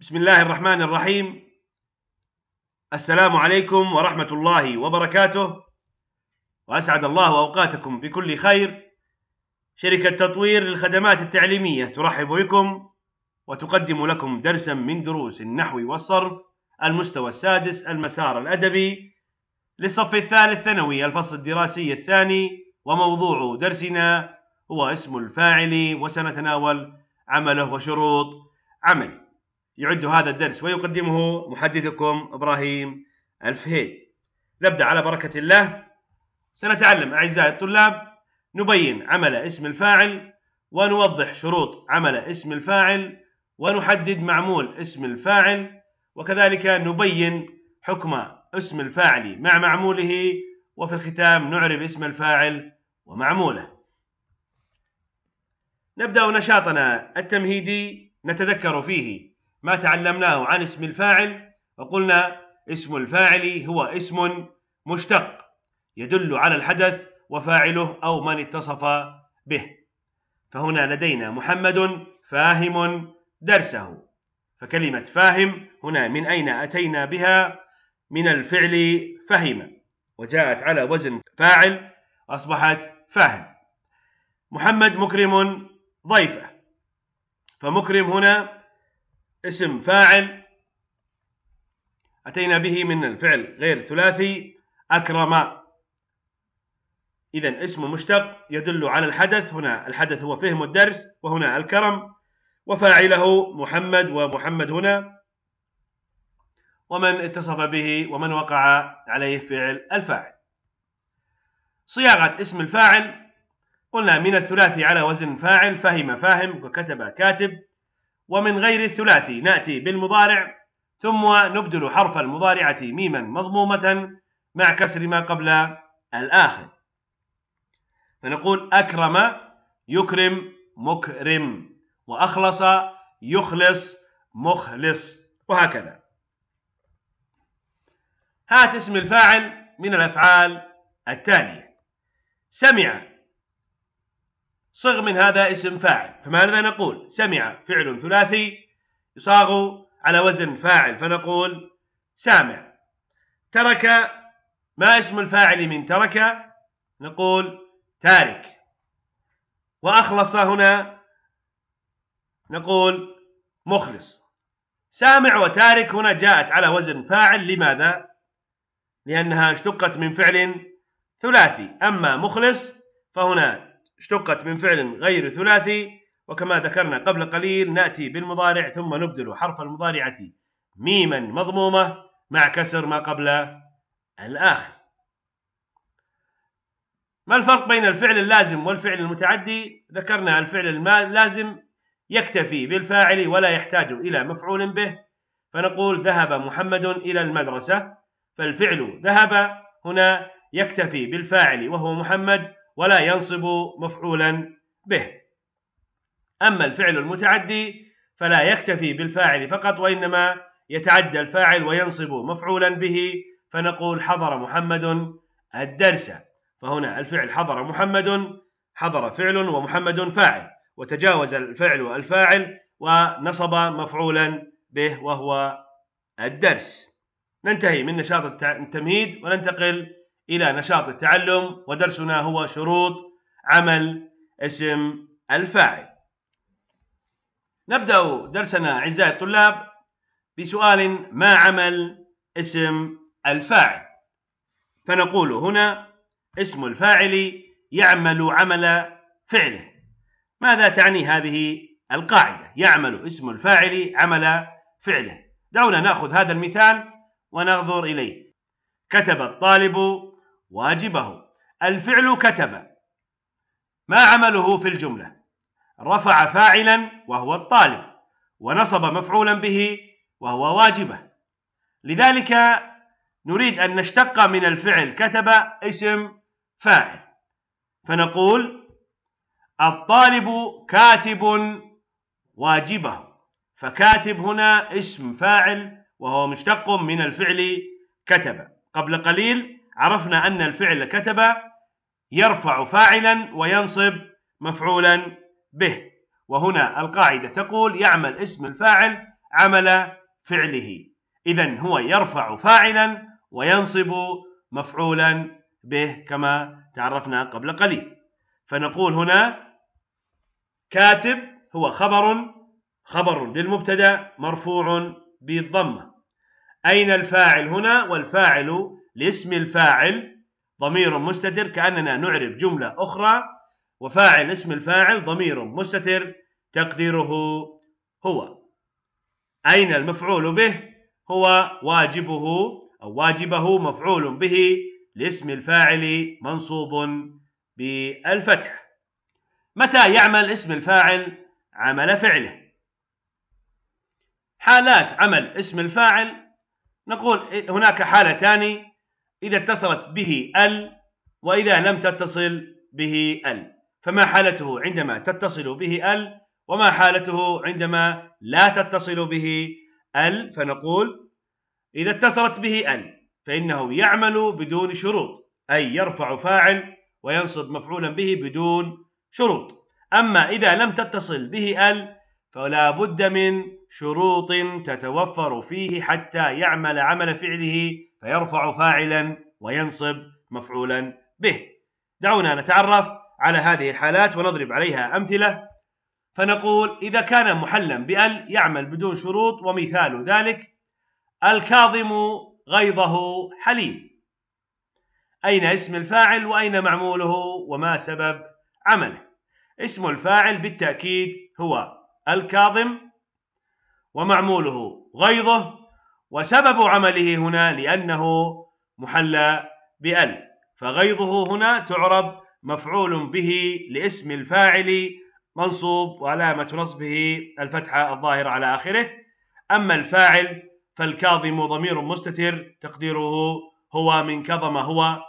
بسم الله الرحمن الرحيم السلام عليكم ورحمة الله وبركاته وأسعد الله أوقاتكم بكل خير شركة تطوير للخدمات التعليمية ترحب بكم وتقدم لكم درسا من دروس النحو والصرف المستوى السادس المسار الأدبي للصف الثالث ثانوي الفصل الدراسي الثاني وموضوع درسنا هو اسم الفاعل وسنتناول عمله وشروط عمله يعد هذا الدرس ويقدمه محدثكم إبراهيم الفهيد نبدأ على بركة الله سنتعلم أعزائي الطلاب نبين عمل اسم الفاعل ونوضح شروط عمل اسم الفاعل ونحدد معمول اسم الفاعل وكذلك نبين حكم اسم الفاعل مع معموله وفي الختام نعرب اسم الفاعل ومعموله نبدأ نشاطنا التمهيدي نتذكر فيه ما تعلمناه عن اسم الفاعل وقلنا اسم الفاعل هو اسم مشتق يدل على الحدث وفاعله أو من اتصف به فهنا لدينا محمد فاهم درسه فكلمة فاهم هنا من أين أتينا بها من الفعل فهم وجاءت على وزن فاعل أصبحت فاهم محمد مكرم ضيفه فمكرم هنا اسم فاعل أتينا به من الفعل غير ثلاثي أكرم إذا اسم مشتق يدل على الحدث هنا الحدث هو فهم الدرس وهنا الكرم وفاعله محمد ومحمد هنا ومن اتصف به ومن وقع عليه فعل الفاعل صياغة اسم الفاعل قلنا من الثلاثي على وزن فاعل فهم فاهم وكتب كاتب ومن غير الثلاثي نأتي بالمضارع ثم نبدل حرف المضارعة ميما مضمومة مع كسر ما قبل الآخر فنقول أكرم يكرم مكرم وأخلص يخلص مخلص وهكذا هات اسم الفاعل من الأفعال التالية سمع صغ من هذا اسم فاعل فماذا نقول سمع فعل ثلاثي يصاغ على وزن فاعل فنقول سامع ترك ما اسم الفاعل من ترك نقول تارك وأخلص هنا نقول مخلص سامع وتارك هنا جاءت على وزن فاعل لماذا؟ لأنها اشتقت من فعل ثلاثي أما مخلص فهنا اشتقت من فعل غير ثلاثي وكما ذكرنا قبل قليل نأتي بالمضارع ثم نبدل حرف المضارعة ميما مضمومة مع كسر ما قبل الآخر ما الفرق بين الفعل اللازم والفعل المتعدي؟ ذكرنا الفعل اللازم يكتفي بالفاعل ولا يحتاج إلى مفعول به فنقول ذهب محمد إلى المدرسة فالفعل ذهب هنا يكتفي بالفاعل وهو محمد ولا ينصب مفعولا به أما الفعل المتعدي فلا يكتفي بالفاعل فقط وإنما يتعدى الفاعل وينصب مفعولا به فنقول حضر محمد الدرس فهنا الفعل حضر محمد حضر فعل ومحمد فاعل وتجاوز الفعل الفاعل ونصب مفعولا به وهو الدرس ننتهي من نشاط التمهيد وننتقل إلى نشاط التعلم ودرسنا هو شروط عمل اسم الفاعل نبدأ درسنا أعزائي الطلاب بسؤال ما عمل اسم الفاعل فنقول هنا اسم الفاعل يعمل عمل فعله ماذا تعني هذه القاعدة يعمل اسم الفاعل عمل فعله دعونا نأخذ هذا المثال وننظر إليه كتب الطالب واجبه الفعل كتب ما عمله في الجملة رفع فاعلا وهو الطالب ونصب مفعولا به وهو واجبه لذلك نريد أن نشتق من الفعل كتب اسم فاعل فنقول الطالب كاتب واجبه فكاتب هنا اسم فاعل وهو مشتق من الفعل كتب قبل قليل عرفنا أن الفعل كتب يرفع فاعلا وينصب مفعولا به وهنا القاعدة تقول يعمل اسم الفاعل عمل فعله إذا هو يرفع فاعلا وينصب مفعولا به كما تعرفنا قبل قليل فنقول هنا كاتب هو خبر خبر للمبتدا مرفوع بالضمه اين الفاعل هنا والفاعل لاسم الفاعل ضمير مستتر كأننا نعرب جملة أخرى وفاعل اسم الفاعل ضمير مستتر تقديره هو أين المفعول به هو واجبه أو واجبه مفعول به لاسم الفاعل منصوب بالفتح متى يعمل اسم الفاعل عمل فعله حالات عمل اسم الفاعل نقول هناك حالتان إذا اتصلت به ال وإذا لم تتصل به ال فما حالته عندما تتصل به ال وما حالته عندما لا تتصل به ال فنقول إذا اتصلت به ال فإنه يعمل بدون شروط أي يرفع فاعل وينصب مفعولا به بدون شروط أما إذا لم تتصل به ال فلا بد من شروط تتوفر فيه حتى يعمل عمل فعله فيرفع فاعلا وينصب مفعولا به دعونا نتعرف على هذه الحالات ونضرب عليها أمثلة فنقول إذا كان محلا بأل يعمل بدون شروط ومثال ذلك الكاظم غيظه حليم أين اسم الفاعل وأين معموله وما سبب عمله اسم الفاعل بالتأكيد هو الكاظم ومعموله غيظه وسبب عمله هنا لأنه محلى بأل فغيظه هنا تعرب مفعول به لاسم الفاعل منصوب وعلامة نصبه الفتحة الظاهرة على آخره أما الفاعل فالكاظم ضمير مستتر تقديره هو من كظم هو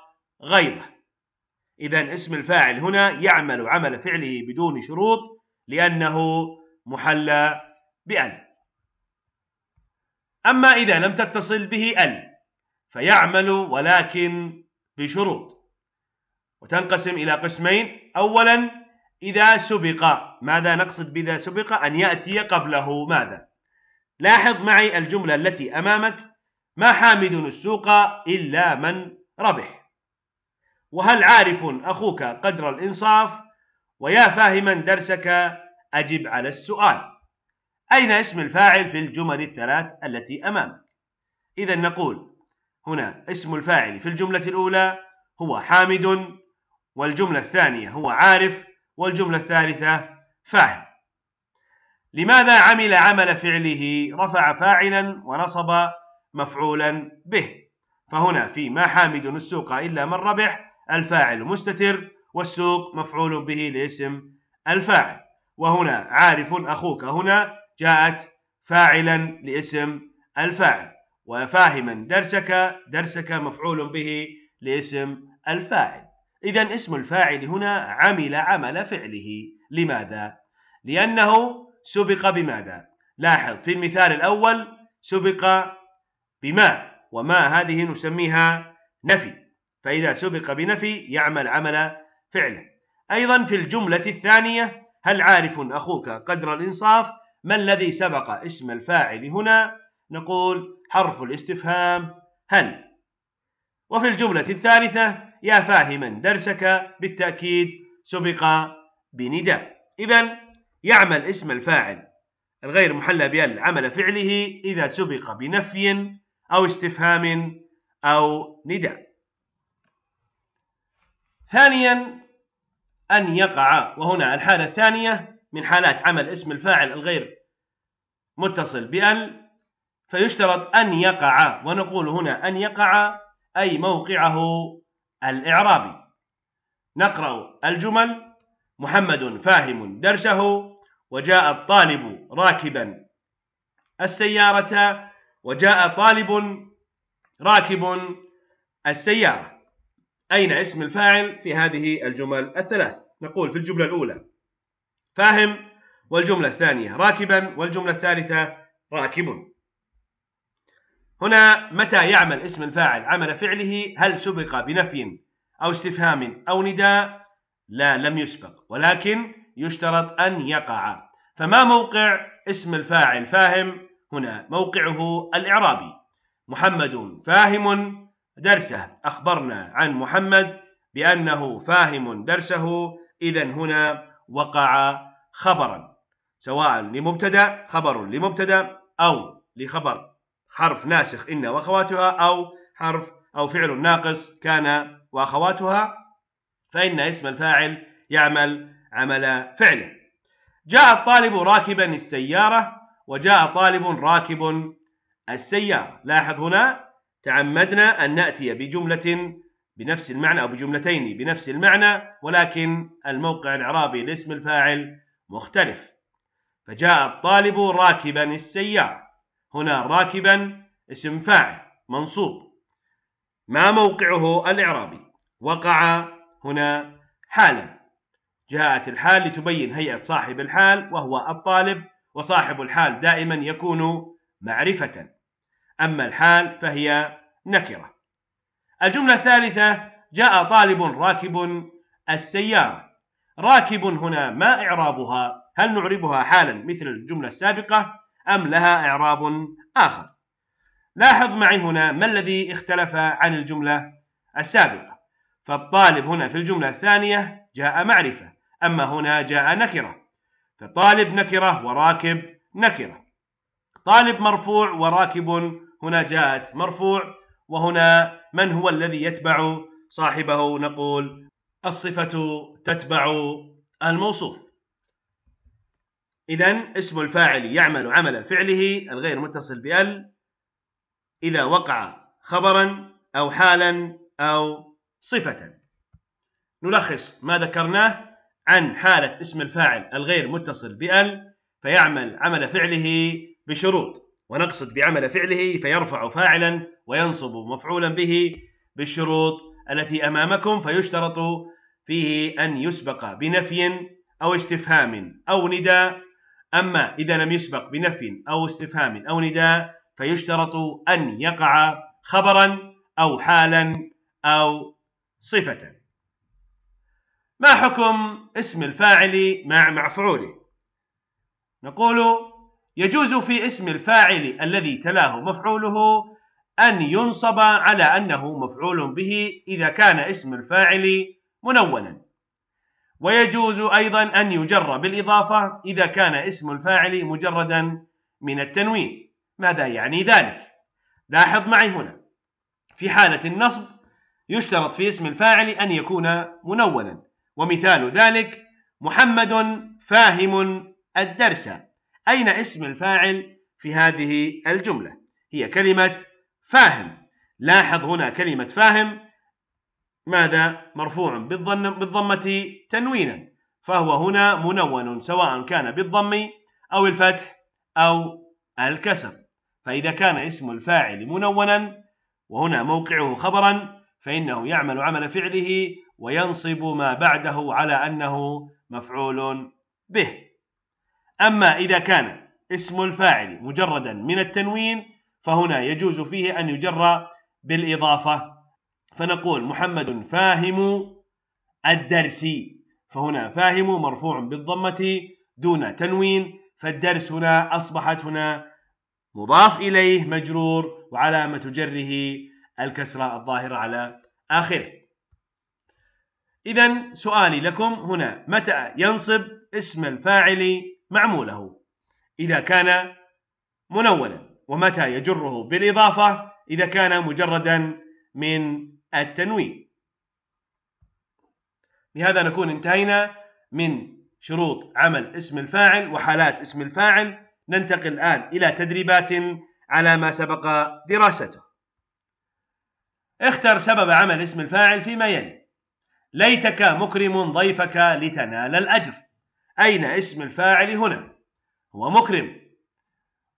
غيظه إذا اسم الفاعل هنا يعمل عمل فعله بدون شروط لأنه محلى بأل أما إذا لم تتصل به ال فيعمل ولكن بشروط وتنقسم إلى قسمين أولا إذا سبق ماذا نقصد بإذا سبق أن يأتي قبله ماذا لاحظ معي الجملة التي أمامك ما حامد السوق إلا من ربح وهل عارف أخوك قدر الإنصاف ويا فاهما درسك أجب على السؤال أين اسم الفاعل في الجمل الثلاث التي أمامك إذا نقول هنا اسم الفاعل في الجملة الأولى هو حامد والجملة الثانية هو عارف والجملة الثالثة فاعل لماذا عمل عمل فعله رفع فاعلا ونصب مفعولا به فهنا في ما حامد السوق إلا من ربح الفاعل مستتر والسوق مفعول به لاسم الفاعل وهنا عارف أخوك هنا جاءت فاعلا لاسم الفاعل وفاهما درسك درسك مفعول به لاسم الفاعل إذا اسم الفاعل هنا عمل عمل فعله لماذا؟ لأنه سبق بماذا؟ لاحظ في المثال الأول سبق بما وما هذه نسميها نفي فإذا سبق بنفي يعمل عمل فعله أيضا في الجملة الثانية هل عارف أخوك قدر الإنصاف ما الذي سبق اسم الفاعل هنا نقول حرف الاستفهام هل وفي الجملة الثالثة يا فاهما درسك بالتأكيد سبق بنداء إذا يعمل اسم الفاعل الغير محلى بأل عمل فعله إذا سبق بنفي أو استفهام أو نداء ثانيا أن يقع وهنا الحالة الثانية من حالات عمل اسم الفاعل الغير متصل بال فيشترط ان يقع ونقول هنا ان يقع اي موقعه الاعرابي نقرا الجمل محمد فاهم درسه وجاء الطالب راكبا السياره وجاء طالب راكب السياره اين اسم الفاعل في هذه الجمل الثلاث نقول في الجمله الاولى فاهم والجملة الثانية راكبا والجملة الثالثة راكب هنا متى يعمل اسم الفاعل عمل فعله هل سبق بنفي أو استفهام أو نداء لا لم يسبق ولكن يشترط أن يقع فما موقع اسم الفاعل فاهم هنا موقعه الإعرابي محمد فاهم درسه أخبرنا عن محمد بأنه فاهم درسه إذا هنا وقع خبرا سواء لمبتدا خبر لمبتدا او لخبر حرف ناسخ ان واخواتها او حرف او فعل ناقص كان واخواتها فان اسم الفاعل يعمل عمل فعله جاء الطالب راكبا السياره وجاء طالب راكب السياره لاحظ هنا تعمدنا ان ناتي بجمله بنفس المعنى او بجملتين بنفس المعنى ولكن الموقع الاعرابي لاسم الفاعل مختلف فجاء الطالب راكبا السيارة هنا راكبا اسم فاعل منصوب ما موقعه الإعرابي وقع هنا حالا جاءت الحال لتبين هيئة صاحب الحال وهو الطالب وصاحب الحال دائما يكون معرفة أما الحال فهي نكرة الجملة الثالثة جاء طالب راكب السيارة راكب هنا ما إعرابها هل نعربها حالا مثل الجملة السابقة أم لها إعراب آخر لاحظ معي هنا ما الذي اختلف عن الجملة السابقة فالطالب هنا في الجملة الثانية جاء معرفة أما هنا جاء نكرة فطالب نكرة وراكب نكرة طالب مرفوع وراكب هنا جاءت مرفوع وهنا من هو الذي يتبع صاحبه نقول الصفة تتبع الموصوف إذا اسم الفاعل يعمل عمل فعله الغير متصل بال إذا وقع خبرا أو حالا أو صفة نلخص ما ذكرناه عن حالة اسم الفاعل الغير متصل بال فيعمل عمل فعله بشروط ونقصد بعمل فعله فيرفع فاعلا وينصب مفعولا به بالشروط التي امامكم فيشترط فيه ان يسبق بنفي او استفهام او نداء اما اذا لم يسبق بنفي او استفهام او نداء فيشترط ان يقع خبرا او حالا او صفه ما حكم اسم الفاعل مع مفعوله نقول يجوز في اسم الفاعل الذي تلاه مفعوله أن ينصب على أنه مفعول به إذا كان اسم الفاعل منونا ويجوز أيضا أن يجر بالإضافة إذا كان اسم الفاعل مجردا من التنوين ماذا يعني ذلك؟ لاحظ معي هنا في حالة النصب يشترط في اسم الفاعل أن يكون منونا ومثال ذلك محمد فاهم الدرس أين اسم الفاعل في هذه الجملة؟ هي كلمة فاهم لاحظ هنا كلمة فاهم ماذا مرفوع بالضمة تنوينا فهو هنا منون سواء كان بالضم أو الفتح أو الكسر فإذا كان اسم الفاعل منونا وهنا موقعه خبرا فإنه يعمل عمل فعله وينصب ما بعده على أنه مفعول به أما إذا كان اسم الفاعل مجردا من التنوين فهنا يجوز فيه أن يجر بالإضافة فنقول محمد فاهم الدرس فهنا فاهم مرفوع بالضمة دون تنوين فالدرس هنا أصبحت هنا مضاف إليه مجرور وعلامة جره الكسرة الظاهرة على آخره إذا سؤالي لكم هنا متى ينصب اسم الفاعل معموله إذا كان منونا ومتى يجره بالإضافة إذا كان مجردا من التنوين بهذا نكون انتهينا من شروط عمل اسم الفاعل وحالات اسم الفاعل ننتقل الآن إلى تدريبات على ما سبق دراسته اختر سبب عمل اسم الفاعل فيما يلي ليتك مكرم ضيفك لتنال الأجر أين اسم الفاعل هنا هو مكرم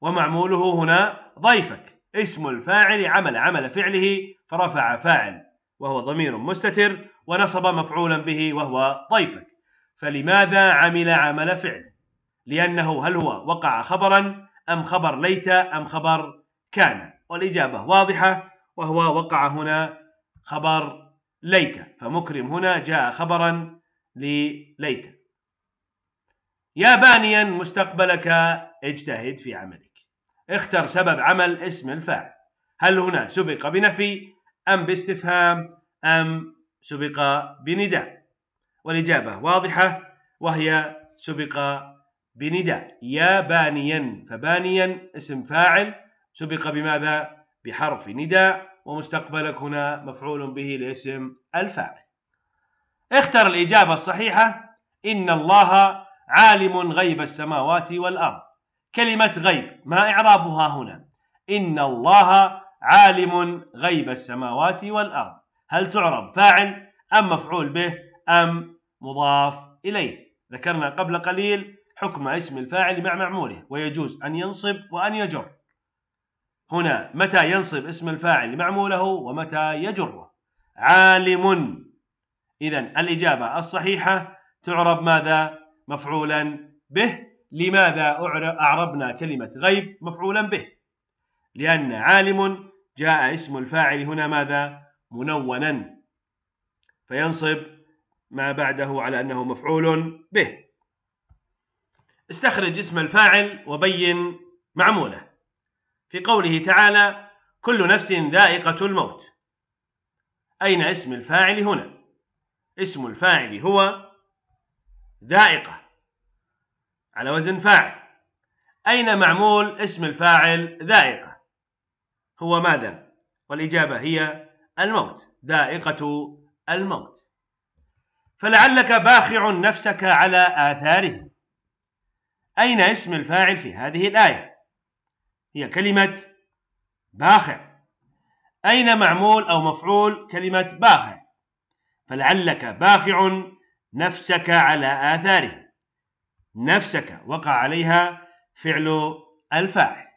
ومعموله هنا ضيفك اسم الفاعل عمل عمل فعله فرفع فاعل وهو ضمير مستتر ونصب مفعولا به وهو ضيفك فلماذا عمل عمل فعل لأنه هل هو وقع خبرا أم خبر ليت أم خبر كان والإجابة واضحة وهو وقع هنا خبر ليت فمكرم هنا جاء خبرا لليت يا بانيا مستقبلك اجتهد في عملك اختر سبب عمل اسم الفاعل هل هنا سبق بنفي أم باستفهام أم سبق بنداء والإجابة واضحة وهي سبق بنداء يا بانيا فبانيا اسم فاعل سبق بماذا بحرف نداء ومستقبلك هنا مفعول به لاسم الفاعل اختر الإجابة الصحيحة إن الله عالم غيب السماوات والأرض كلمة غيب ما إعرابها هنا إن الله عالم غيب السماوات والأرض هل تعرب فاعل أم مفعول به أم مضاف إليه ذكرنا قبل قليل حكم اسم الفاعل مع معموله ويجوز أن ينصب وأن يجر هنا متى ينصب اسم الفاعل معموله ومتى يجره عالم إذا الإجابة الصحيحة تعرب ماذا مفعولا به لماذا أعربنا كلمة غيب مفعولا به لأن عالم جاء اسم الفاعل هنا ماذا منونا فينصب ما بعده على أنه مفعول به استخرج اسم الفاعل وبين معموله في قوله تعالى كل نفس ذائقة الموت أين اسم الفاعل هنا؟ اسم الفاعل هو ذائقة على وزن فاعل أين معمول اسم الفاعل ذائقة هو ماذا والإجابة هي الموت ذائقة الموت فلعلك باخع نفسك على آثاره أين اسم الفاعل في هذه الآية هي كلمة باخع أين معمول أو مفعول كلمة باخع فلعلك باخع نفسك على آثاره نفسك وقع عليها فعل الفاعل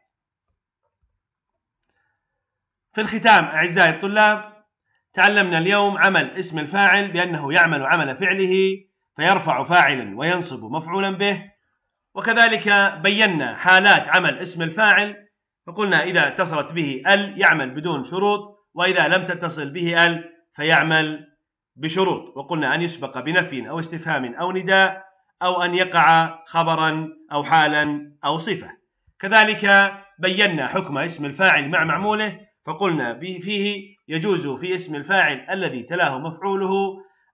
في الختام أعزائي الطلاب تعلمنا اليوم عمل اسم الفاعل بأنه يعمل عمل فعله فيرفع فاعلا وينصب مفعولا به وكذلك بينا حالات عمل اسم الفاعل فقلنا إذا اتصلت به ال يعمل بدون شروط وإذا لم تتصل به ال فيعمل بشروط وقلنا أن يسبق بنفي أو استفهام أو نداء أو أن يقع خبرا أو حالا أو صفة كذلك بينا حكم اسم الفاعل مع معموله فقلنا فيه يجوز في اسم الفاعل الذي تلاه مفعوله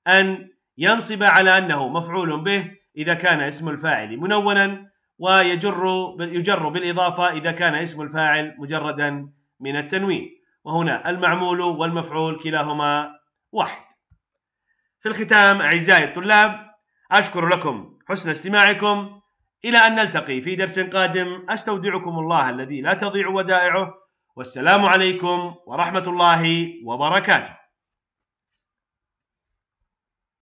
أن ينصب على أنه مفعول به إذا كان اسم الفاعل منونا ويجر يجر بالإضافة إذا كان اسم الفاعل مجردا من التنوين وهنا المعمول والمفعول كلاهما واحد في الختام أعزائي الطلاب أشكر لكم حسن استماعكم إلى أن نلتقي في درس قادم أستودعكم الله الذي لا تضيع ودائعه والسلام عليكم ورحمة الله وبركاته